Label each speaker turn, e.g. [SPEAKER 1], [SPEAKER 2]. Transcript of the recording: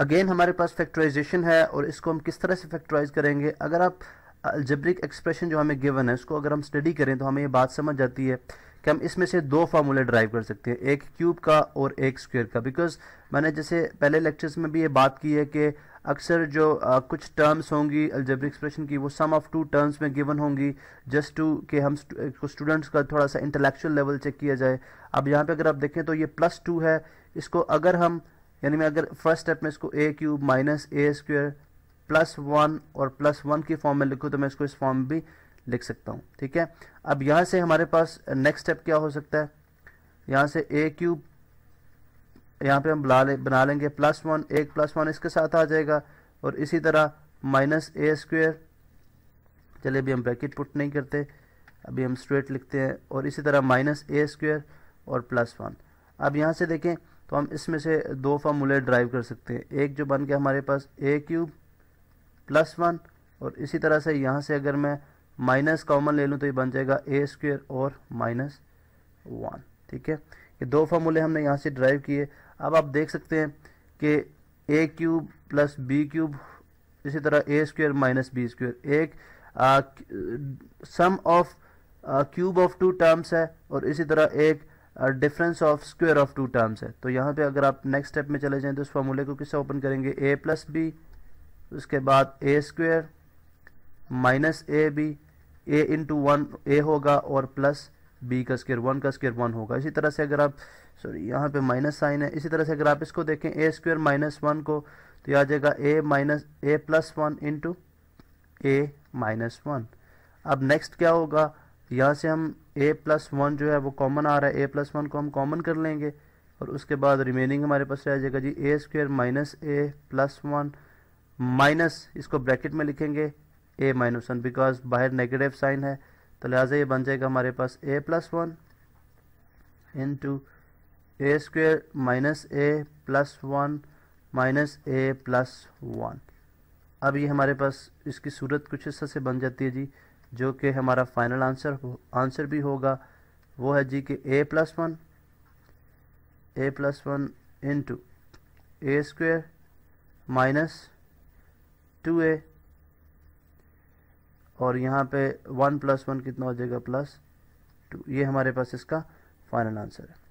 [SPEAKER 1] again हमारे पास factorisation है और इसको हम किस तरह से फैक्टराइज करेंगे अगर आप अल्जब्रिक एक्सप्रेशन जो हमें गिवन है उसको अगर हम स्टडी करें तो हमें ये बात समझ जाती है कि हम इसमें से दो फार्मूले ड्राइव कर सकते हैं एक क्यूब का और एक स्क्वायर का बिकॉज मैंने जैसे पहले लेक्चर्स में भी ये बात की है कि अक्सर जो आ, कुछ टर्म्स होंगी अल्जेब्रिक एक्सप्रेशन की वो सम ऑफ टू टर्म्स में गिवन होंगी जस्ट टू कि हम स्टूडेंट्स का थोड़ा सा इंटेलेक्चुअल लेवल चेक किया जाए अब यहाँ पर अगर आप देखें तो ये प्लस टू है इसको अगर हम यानी मैं अगर फर्स्ट स्टेप में इसको A cube minus A square plus one और प्लस वन की फॉर्म में लिखूँ तो मैं इसको इस फॉर्म में भी लिख सकता हूँ ठीक है अब यहाँ से हमारे पास नेक्स्ट स्टेप क्या हो सकता है यहाँ से ए क्यूब यहाँ पर हम बना ले बना लेंगे प्लस वन एक प्लस वन इसके साथ आ जाएगा और इसी तरह माइनस ए स्क्वेयर चलिए अभी हम ब्रैकेट पुट नहीं करते अभी हम स्ट्रेट लिखते हैं और इसी तरह माइनस ए स्क्वेयर और प्लस वन अब यहाँ से देखें तो हम इसमें से दो फार्मूले ड्राइव कर सकते हैं एक जो बन गया हमारे पास ए क्यूब प्लस वन और इसी तरह से यहाँ से अगर मैं माइनस कॉमन ले लूँ तो ये बन जाएगा ए स्क्वेयर और माइनस वन ठीक है ये दो फार्मूले हमने यहाँ से ड्राइव किए अब आप देख सकते हैं कि A cube plus B cube इसी तरह A square minus B square एक sum of cube of two terms है और इसी तरह एक difference of square of two terms है तो यहाँ पे अगर आप नेक्स्ट स्टेप में चले जाएँ तो इस फार्मूले को किससे ओपन करेंगे ए प्लस बी उसके बाद A square minus A B A into one A होगा और प्लस बी का स्केयर वन का स्केयर वन होगा इसी तरह से अगर आप सॉरी यहाँ पे माइनस साइन है इसी तरह से अगर आप इसको देखें ए स्क्वेयर माइनस वन को तो यह आ जाएगा A minus A plus one into A minus one अब नेक्स्ट क्या होगा यहाँ से हम ए प्लस वन जो है वो कॉमन आ रहा है ए प्लस वन को हम कॉमन कर लेंगे और उसके बाद रिमेनिंग हमारे पास रह जाएगा जी A square minus A plus one minus इसको ब्रैकेट में लिखेंगे ए माइनस वन बिकॉज बाहर नेगेटिव साइन है तो लिहाजा ये बन जाएगा हमारे पास A plus one into A square minus A plus one minus A plus one अब ये हमारे पास इसकी सूरत कुछ हिस्सा से बन जाती है जी जो कि हमारा फाइनल आंसर आंसर भी होगा वो है जी कि A plus one A plus one into A square minus two A और यहाँ पे वन प्लस वन कितना हो जाएगा प्लस टू ये हमारे पास इसका फाइनल आंसर है